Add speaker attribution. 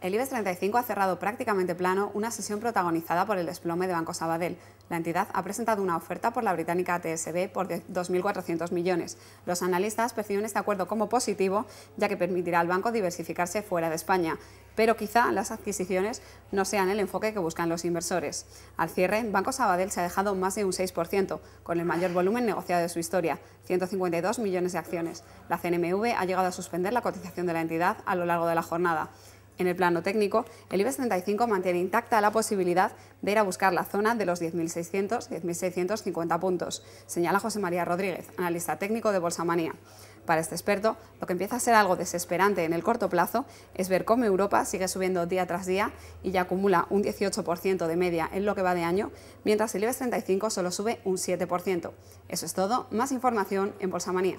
Speaker 1: El IBEX 35 ha cerrado prácticamente plano una sesión protagonizada por el desplome de Banco Sabadell. La entidad ha presentado una oferta por la británica TSB por 2.400 millones. Los analistas perciben este acuerdo como positivo, ya que permitirá al banco diversificarse fuera de España, pero quizá las adquisiciones no sean el enfoque que buscan los inversores. Al cierre, Banco Sabadell se ha dejado más de un 6%, con el mayor volumen negociado de su historia, 152 millones de acciones. La CNMV ha llegado a suspender la cotización de la entidad a lo largo de la jornada. En el plano técnico, el IBEX 35 mantiene intacta la posibilidad de ir a buscar la zona de los 10.600, 10.650 puntos, señala José María Rodríguez, analista técnico de Bolsamanía. Para este experto, lo que empieza a ser algo desesperante en el corto plazo es ver cómo Europa sigue subiendo día tras día y ya acumula un 18% de media en lo que va de año, mientras el IBEX 35 solo sube un 7%. Eso es todo, más información en Bolsamanía.